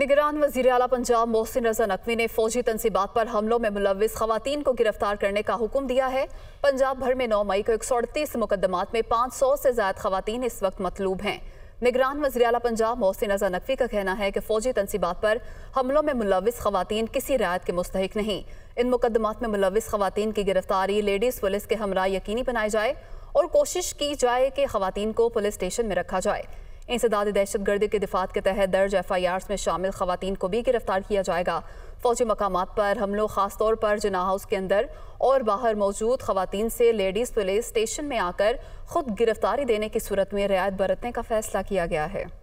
निगरान वजीर अला पंजाब मोहसिन रजा नकवी ने फौजी तनसीबात पर हमलों में मुलविस खातन को गिरफ्तार करने का हुक्म दिया है पंजाब भर में नौ मई को एक सौ अड़तीस मुकदमात में पाँच सौ से ज्यादा खातन इस वक्त मतलूब हैं निगरान वजी अला पंजाब मोहसिन रजा नकवी का कहना है कि फौजी तनसीबात पर हमलों में मुलविस खातन किसी रायत के मुस्तक नहीं इन मुकदमात में मुलविस खातन की गिरफ्तारी लेडीज़ पुलिस के हमरा यकीनी बनाई जाए और कोशिश की जाए कि खातन को पुलिस स्टेशन में रखा जाए इंसदाद दहशत गर्दी के दिफात के तहत दर्ज एफ आई आर में शामिल खवतान को भी गिरफ्तार किया जाएगा फौजी मकाम पर हमलों खासतौर पर जना हाउस के अंदर और बाहर मौजूद खवतान से लेडीज़ पुलिस स्टेशन में आकर खुद गिरफ्तारी देने की सूरत में रियायत बरतने का फैसला किया गया है